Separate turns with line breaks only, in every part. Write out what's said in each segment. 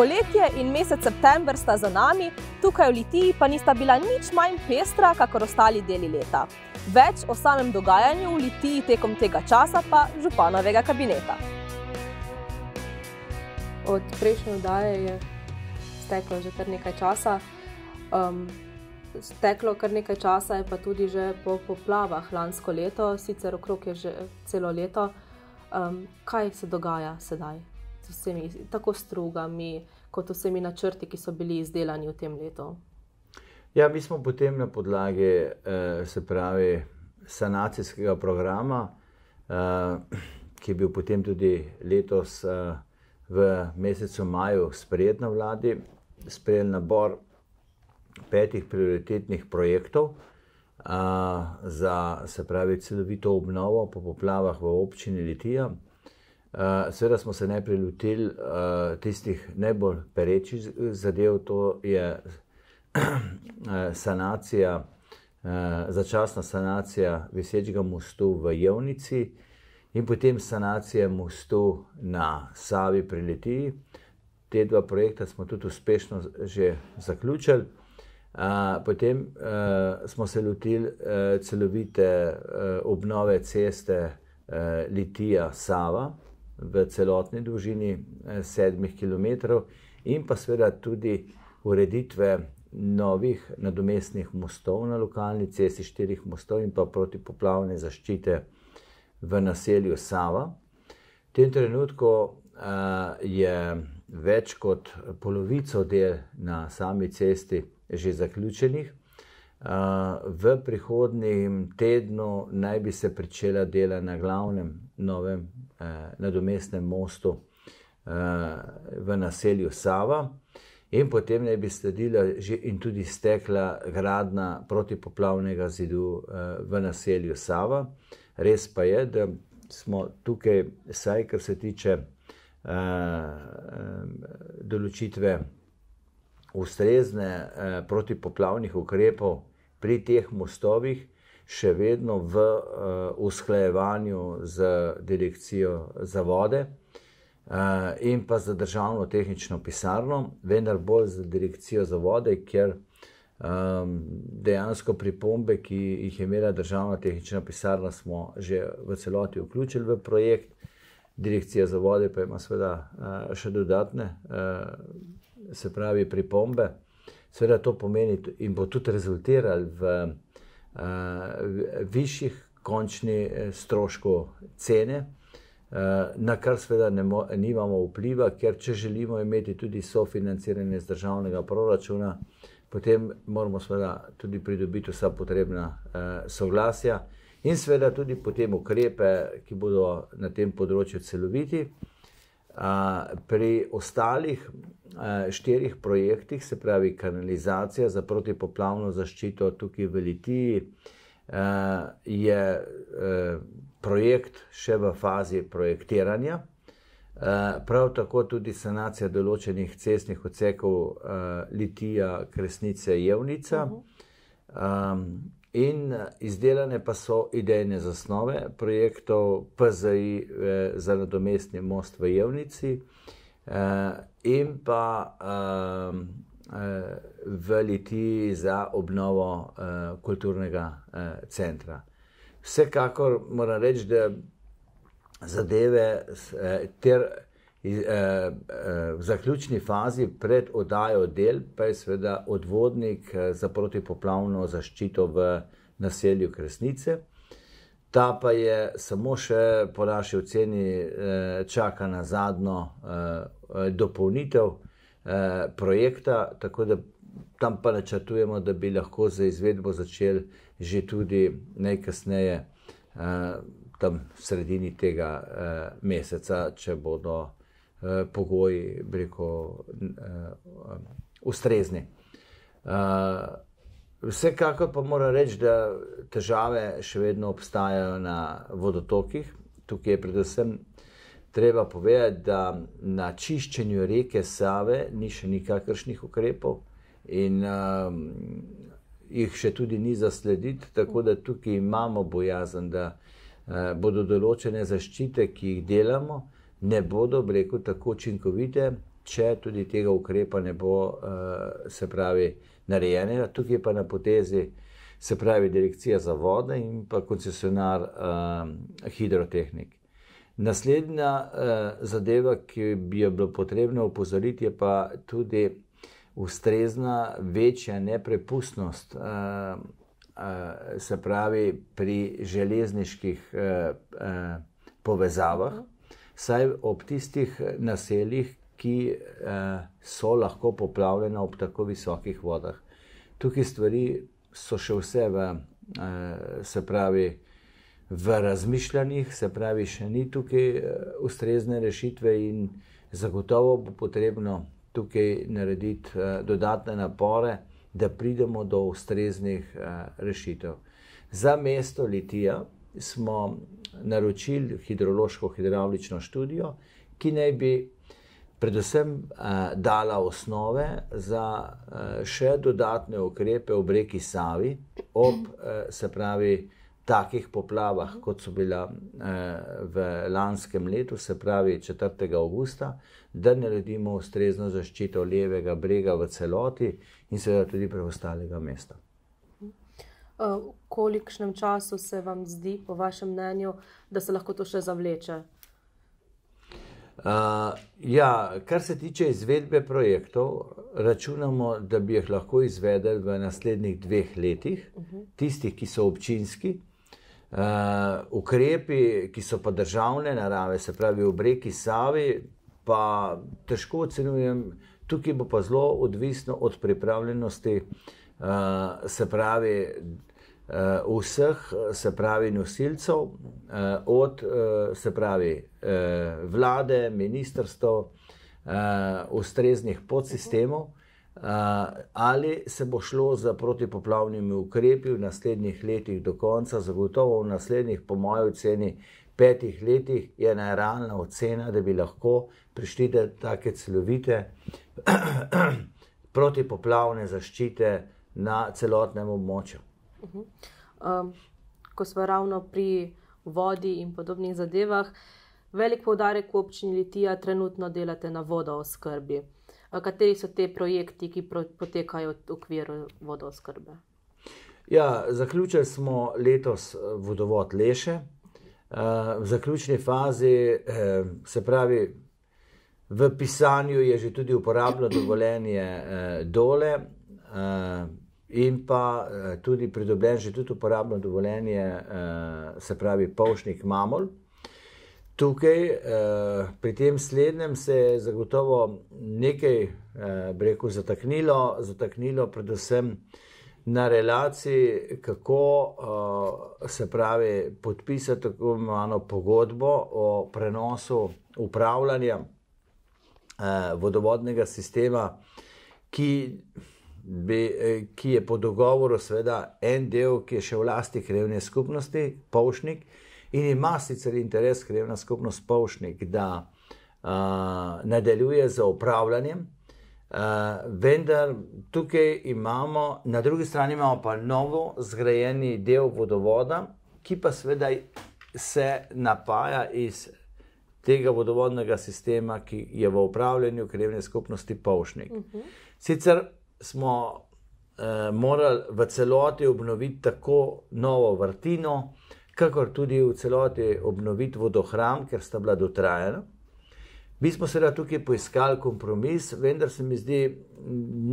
Poletje in mesec september sta za nami, tukaj v Litiji pa nista bila nič manj pestra, kakor ostali deli leta. Več o samem dogajanju v Litiji tekom tega časa pa županovega kabineta. Od prejšnje vdaje je steklo že kar nekaj časa. Ehm, steklo kar nekaj časa je pa tudi že po poplavah lansko leto, sicer okrog je že celo leto. Ehm, kaj se dogaja sedaj? Kaj? vsemi, tako strugami, kot vsemi načrti, ki so bili izdelani v tem letu?
Ja, mi smo potem na podlagi, eh, se pravi, sanacijskega programa, eh, ki je bil potem tudi letos eh, v mesecu maju sprejet na vladi, sprejeli nabor petih prioritetnih projektov. Za, se pravi, celovito obnovo po poplavah v občini Litija, Uh, eh, Sveda smo se najprej lotili uh, tistih najbolj perečih zadev, to je eh, sanacija, uh, začasna sanacija visečega mostu v Javnici in potem sanacija mostu na Savi pri Litiji. Te dva projekta smo tudi uspešno že zaključili. Uh, potem uh, smo se lotili uh, celovite uh, obnove ceste uh, Litija-Sava v celotni dolžini eh, sedmih km, in pa seveda tudi ureditve novih nadomestnih mostov na lokalni cesti, štirih mostov in pa protipoplavne zaščite v naselju Sava. V tem trenutku eh, je več kot polovico del na sami cesti že zaključenih. V prihodnjem tednu naj bi se začela dela na glavnem novem e, nadomestnem mostu e, v naselju Sava, in potem naj bi sledila in tudi stekla gradna protipoplavnega zidu e, v naselju Sava. Res pa je, da smo tukaj, saj kar se tiče določitve ustrezne protipoplavnih ukrepov, pri teh mostovih, še vedno v uh, usklajevanju z direkcijo za vode uh, in pa za državno tehnično pisarno, vendar bolj z direkcijo za vode, ker um, dejansko pripombe, ki jih je imela državna tehnična pisarna, smo že v celoti vključili v projekt. Direkcija za vode pa ima seveda eh, še dodatne, se pravi, pripombe seveda to pomeni in bo tudi rezultiral v uh, višjih končnih eh, stroškov cene, uh, na kar seveda nimamo vpliva, ker če želimo imeti tudi sofinanciranje z državnega proračuna, potem moramo seveda tudi pridobiti vsa potrebna uh, soglasja in seveda tudi potem ukrepe, ki bodo na tem področju celoviti. Pri ostalih štirih projektih, se pravi kanalizacija za protipoplavno zaščito tukaj v Litiji, je projekt še v fazi projektiranja. Prav tako tudi sanacija določenih cestnih odsekov Litija, Kresnice, Jevnica. Uh mhm. -huh in eh, izdelane pa so idejne zasnove projektov PZI eh, za nadomestni most v Javnici eh, in pa ehm, v Litiji za obnovo kulturnega centra. Vsekakor moram reči, da zadeve ter projekti, Eh, eh, v zaključni fazi pred oddajo del, pa je seveda odvodnik eh, za protipoplavno zaščito v naselju Kresnice. Ta pa je samo še po naši oceni čaka na zadnjo dopolnitev projekta, tako da tam pa načrtujemo, da bi lahko za izvedbo začel že tudi najkasneje tam v sredini tega meseca, če bodo Eh, pogoji, preko eh, ustrezni. Eh, vsekakor pa moram reči, da težave še vedno obstajajo na vodotokih. Tukaj je predvsem treba povedati, da na čiščenju reke Save ni še nikakršnih ukrepov in jih še tudi ni zaslediti, tako da tukaj imamo bojazen, da bodo določene zaščite, ki jih delamo, ne bodo rekel, tako učinkovite, če tudi tega ukrepa ne bo, uh, se pravi, narejenega. Tukaj je pa na potezi, se pravi, direkcija za vode in pa koncesionar uh, hidrotehnik. Naslednja uh, zadeva, ki bi jo bilo potrebno upozoriti, je pa tudi ustrezna večja neprepustnost. Uh, Se pravi, pri železniških eh, eh, povezavah, saj ob tistih naseljih, ki eh, so lahko poplavljena ob tako visokih vodah. Tukaj stvari so še vse v, eh, se pravi, v razmišljanjih, se pravi, še ni tukaj eh, ustrezne rešitve in zagotovo bo potrebno tukaj narediti eh, dodatne napore, da pridemo do ustreznih eh, rešitev. Za mesto Litija smo naročili hidrološko-hidravlično študijo, ki naj bi predvsem uh, dala osnove za uh, še dodatne ukrepe ob reki Savi, ob, uh, se pravi, takih poplavah, kot so bila uh, v lanskem letu, se pravi 4. augusta, da naredimo ustrezno zaščito levega brega v celoti in seveda tudi preostalega mesta.
Eh, kolikšnem času se vam zdi, po vašem mnenju, da se lahko to še zavleče?
Uh, ja, kar se tiče izvedbe projektov, računamo, da bi jih lahko izvedli v naslednjih dveh letih, uh-huh. Mhm. tistih, ki so občinski. Uh, ukrepi, ki so pa državne narave, se pravi v reki Savi, pa težko ocenjujem, tukaj bo pa zelo odvisno od pripravljenosti, uh, se pravi, uh, vseh, eh, se pravi, nosilcev, uh, od uh, se pravi uh, vlade, ministrstva, uh, ustreznih podsistemov, uh, ali se bo šlo za protipoplavnimi ukrepi v naslednjih letih do konca, zagotovo v naslednjih, po mojem oceni. Petih letih je najrealna ocena, da bi lahko prišli do tako celovite protipoplavne zaščite na celotnem območju.
Um, ko smo ravno pri vodi in podobnih zadevah, velik poudarek v občini Litija trenutno delate na vodooskrbi. Kateri so te projekti, ki potekajo v okviru vodooskrbe?
Ja, zaključili smo letos eh, vodovod Leše. Eh, v zaključni fazi, eh, se pravi, v pisanju je že tudi uporabno dovoljenje dole in pa eh, tudi pridobljen, že tudi uporabno dovoljenje, eh, se pravi, pavšnik mamol. Tukaj, eh, pri tem slednjem se je zagotovo nekaj, eh, reko, zataknilo, zataknilo, predvsem na relaciji, kako eh, se pravi podpisati tako imenovano pogodbo o prenosu upravljanja eh, vodovodnega sistema, ki bi, eh, ki je po dogovoru, seveda, en del, ki je še v lasti krevne skupnosti, Pavšnik, in ima sicer interes krevna skupnost Pavšnik, da uh, nadaljuje z upravljanjem. Uh, vendar tukaj imamo, na drugi strani imamo pa novo zgrajeni del vodovoda, ki pa seveda se napaja iz tega vodovodnega sistema, ki je v upravljanju krivne skupnosti Pavšnik. Uh mhm. -huh. Sicer smo eh, morali v celoti obnoviti tako novo vrtino, kakor tudi v celoti obnoviti vodohram, ker sta bila dotrajena. Mi smo seveda tukaj poiskali kompromis, vendar se mi zdi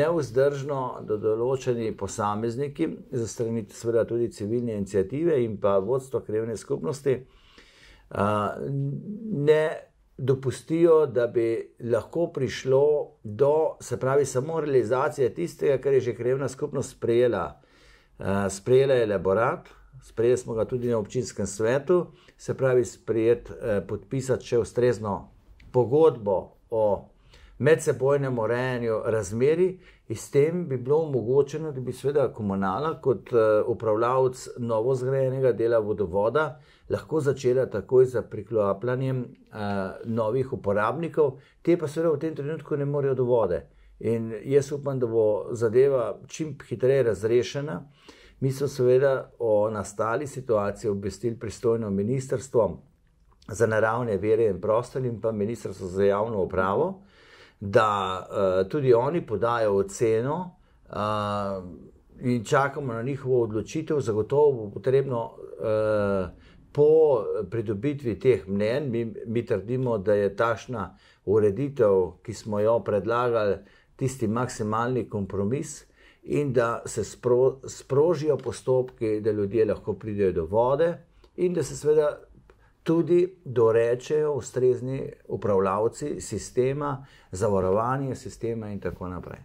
neuzdržno, da določeni posamezniki, za strani seveda tudi civilne inicijative in pa vodstvo krevne skupnosti, eh, ne dopustijo, da bi lahko prišlo do, se pravi, samo realizacije tistega, kar je že krevna skupnost sprejela. Uh, sprejela je laborat, sprejeli smo ga tudi na občinskem svetu, se pravi, sprejeti, uh, eh, podpisati še ustrezno pogodbo o medsebojnem urejanju razmeri, in s tem bi bilo omogočeno, da bi seveda komunala kot uh, eh, upravljavc novo zgrajenega dela vodovoda uh, lahko začela takoj za priklopljanjem uh, eh, novih uporabnikov, te pa seveda v tem trenutku ne morejo do vode. In jaz upam, da bo zadeva čim hitreje razrešena. Mi smo seveda o nastali situaciji obvestili pristojno ministrstvo za naravne vere in prostor in pa ministrstvo za javno upravo, da uh, tudi oni podajo oceno. Uh, In čakamo na njihovo odločitev, zagotovo bo potrebno eh, po eh, pridobitvi teh mnen, mi, mi trdimo, da je tašna ureditev, ki smo jo predlagali, tisti maksimalni kompromis in da se spro, sprožijo postopki, da ljudje lahko pridejo do vode in da se seveda tudi dorečejo ustrezni upravljavci sistema, zavarovanje sistema in tako naprej.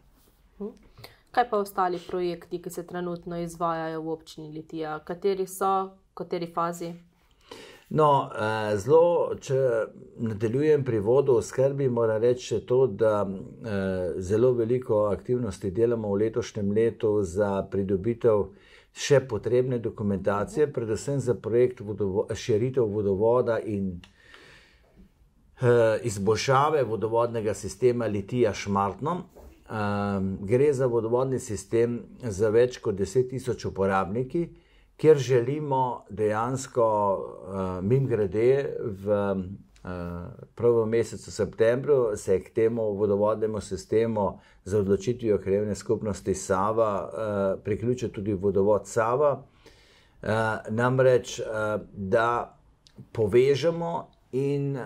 Kaj pa ostali projekti, ki se trenutno izvajajo v občini Litija? Kateri so, v kateri fazi?
No, eh, zelo, če nadaljujem pri vodu skrbi, mora reči to, da eh, zelo veliko aktivnosti delamo v letošnjem letu za pridobitev še potrebne dokumentacije, predvsem za projekt vodovo, širitev vodovoda in eh, izboljšave vodovodnega sistema Litija Šmartno. Gre za vodovodni sistem za več kot 10.000 uporabniki kjer želimo dejansko, uh, eh, mim grede, v uh, prvem mesecu septembru se k temu vodovodnemu sistemu z odločitvijo krevne skupnosti Sava uh, priključi tudi vodovod Sava. Uh, namreč, uh, da povežemo. In uh,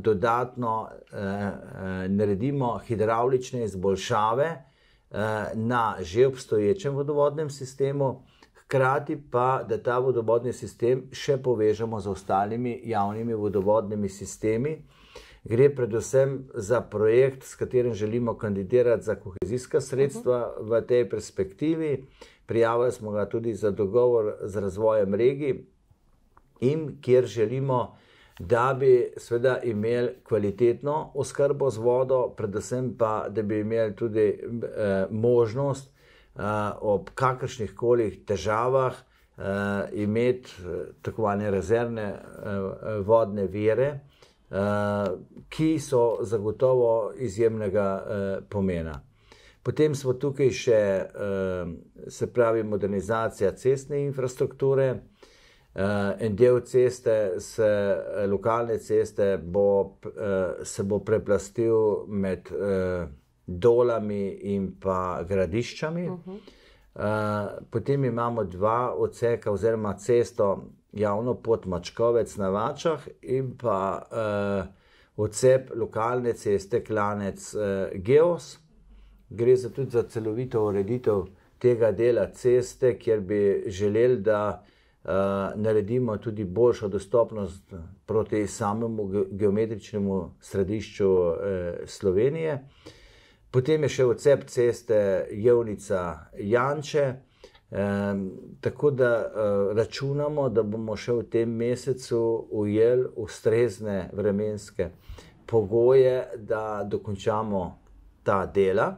dodatno uh, uh, naredimo hidravlične izboljšave uh, na že obstoječem vodovodnem sistemu, uh, hkrati pa, da ta vodovodni sistem še povežemo z ostalimi javnimi vodovodnimi sistemi. Gre predvsem za projekt, s katerim želimo kandidirati za kohezijska sredstva v tej perspektivi. Prijavili smo ga tudi za dogovor z razvojem regij in kjer želimo, da bi sveda imeli kvalitetno oskrbo z vodo, predvsem pa, da bi imeli tudi eh, možnost, da Eh, ob kakršnih koli težavah eh, imeti eh, tako imenovane rezervne vodne vire, ki so zagotovo izjemnega pomena. Potem smo tukaj še, se pravi, modernizacija cestne infrastrukture. En del ceste, se, lokalne ceste, bo, se bo preplastil med dolami in pa gradiščami. Uh -huh. Uh, potem imamo dva odseka, oziroma cesto, javno pot Mačkovec na Vačah in pa uh, odsep lokalne ceste Klanec uh, Geos. Gre za tudi za celovito ureditev tega dela ceste, kjer bi želeli, da uh, naredimo tudi boljšo dostopnost proti samemu geometričnemu središču uh, Slovenije. Uh, Potem je še odcep ceste Jevnica Janče. Um, tako da uh, računamo, da bomo še v tem mesecu ujeli ustrezne vremenske pogoje, da dokončamo ta dela.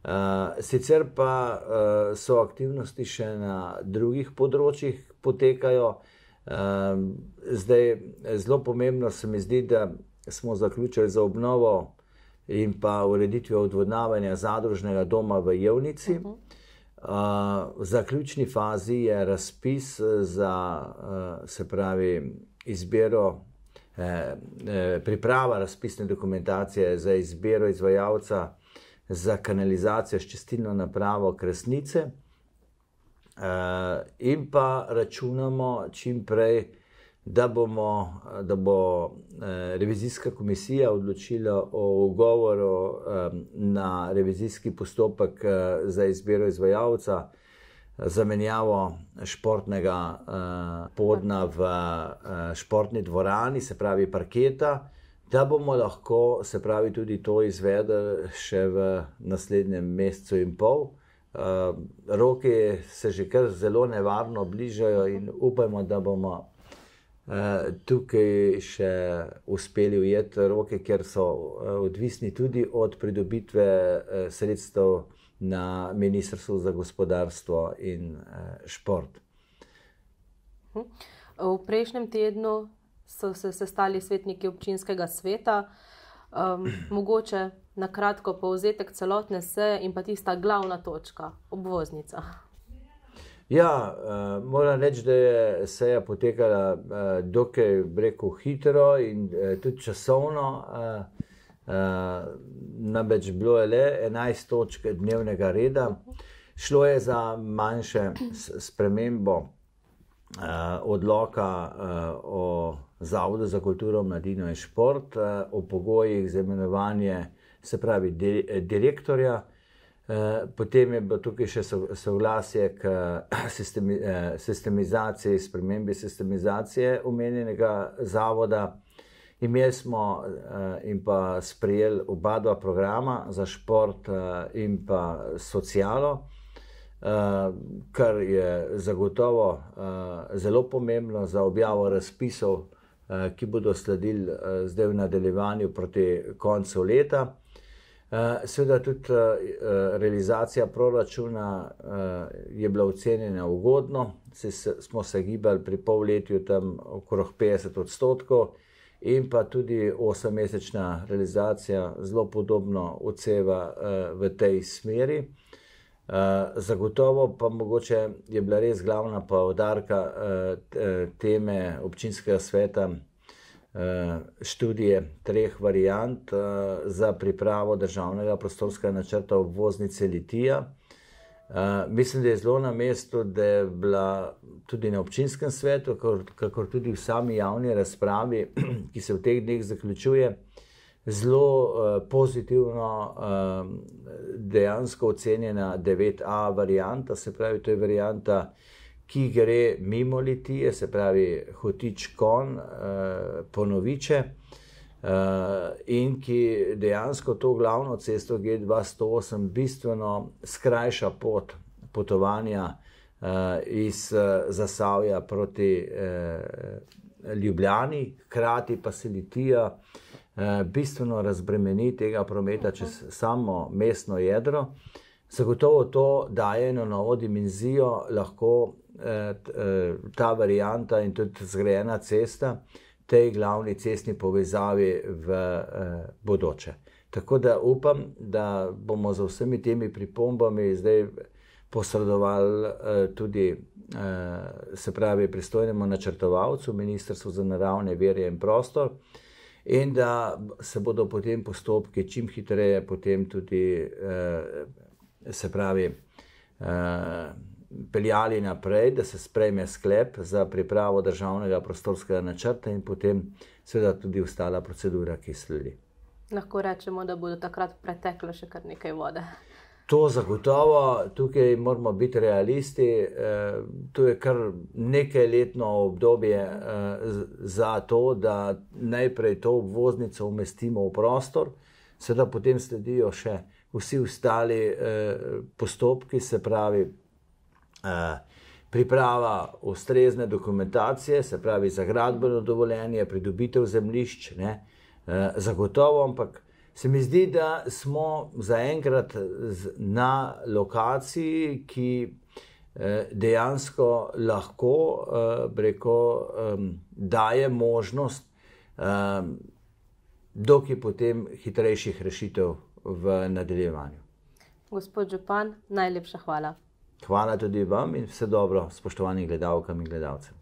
Uh, sicer pa uh, so aktivnosti še na drugih področjih potekajo. Uh, zdaj, zelo pomembno se mi zdi, da smo zaključili za obnovo in pa ureditvijo odvodnavanja zadružnega doma v Jevnici. Mhm. V zaključni fazi je razpis eh, za eh, se pravi izbiro, eh, priprava razpisne dokumentacije za izbiro izvajalca za kanalizacijo s čestitno napravo Kresnice. In pa računamo čim prej, da da, bomo, da bo eh, revizijska komisija odločila o ugovoru eh, na revizijski postopek eh, za izbiro izvajalca. Zamenjavo športnega uh, podna v uh, športni dvorani, se pravi parketa, da bomo lahko se pravi tudi to izvedli še v naslednjem mesecu in pol. Uh, roke se že kar zelo nevarno bližajo in upajmo, da bomo Eh, tukaj še uspeli ujeti roke, ker so eh, odvisni tudi od pridobitve eh, sredstev na Ministrstvu za gospodarstvo in šport.
Hm. V prejšnjem tednu so se sestali svetniki občinskega sveta. Um, mogoče na kratko povzetek celotne seje in pa tista glavna točka, obvoznica.
Ja, uh, moram reči, da je seja potekala uh, dokaj breko hitro in uh, tudi časovno. Uh, uh, Namreč bilo je le 11 točk dnevnega reda. Šlo je za manjše spremembo uh, odloka uh, o Zavodu za kulturo, mladino in šport, uh, o pogojih za imenovanje, se pravi, di direktorja. Uh, Eh, potem je bilo tukaj še soglasje k sistemi, eh, sistemizaciji, spremenbi sistemizacije omenjenega zavoda. Imeli smo eh, in pa sprejeli oba dva programa za šport in pa socialo, kar je zagotovo zelo pomembno za objavo razpisov, ki bodo sledili zdaj v nadaljevanju proti koncu leta. Eh, seveda tudi eh, realizacija proračuna eh, je bila ocenjena ugodno, se, smo se gibali pri pol letu tam okrog 50 odstotkov, in pa tudi 8-mesečna realizacija zelo podobno odseva v tej smeri. Zagotovo pa mogoče je bila res glavna poudarka teme občinskega sveta. Eh, študije treh variant eh, za pripravo državnega prostorskega načrta obvoznice Litija. Eh, mislim, da je zelo na mestu, da je bila tudi na občinskem svetu, kakor tudi v sami javni razpravi, ki se v teh dneh zaključuje, zelo pozitivno dejansko ocenjena 9a varianta, se pravi, to je varianta, ki je ki gre mimo litije, se pravi hotič kon, eh, ponoviče eh, in ki dejansko to glavno cesto G208 bistveno skrajša pot potovanja eh, iz eh, Zasavja proti eh, Ljubljani, krati pa se litija. Eh, bistveno razbremeni tega prometa čez samo mestno jedro, zagotovo to daje eno novo dimenzijo, lahko Eh, eh, ta varianta in tudi zgrajena cesta tej glavni cestni povezavi v eh, bodoče. Tako da upam, da bomo z vsemi temi pripombami zdaj posredovali tudi, se pravi, pristojnemu načrtovalcu, Ministrstvu za naravne verje in prostor, in da se bodo potem postopki čim hitreje potem tudi, se pravi, peljali naprej, da se sprejme sklep za pripravo državnega prostorskega načrta in potem, seveda, tudi ostala procedura, ki sledi.
Lahko rečemo, da bo do takrat preteklo še kar nekaj vode.
To zagotovo, tukaj moramo biti realisti. Eh, to je kar nekaj letno obdobje eh, za to, da najprej to obvoznico umestimo v prostor, seveda potem sledijo še vsi ostali eh, postopki, se pravi Eh, priprava ustrezne dokumentacije, se pravi za gradbeno dovoljenje, pridobitev zemljišč, ne, eh, zagotovo, ampak se mi zdi, da smo zaenkrat na lokaciji, ki eh, dejansko lahko breko, daje možnost, dok je potem hitrejših rešitev v nadaljevanju.
Gospod Župan, najlepša hvala.
Hvala tudi vam in vse dobro, spoštovani gledalkam in gledalcem.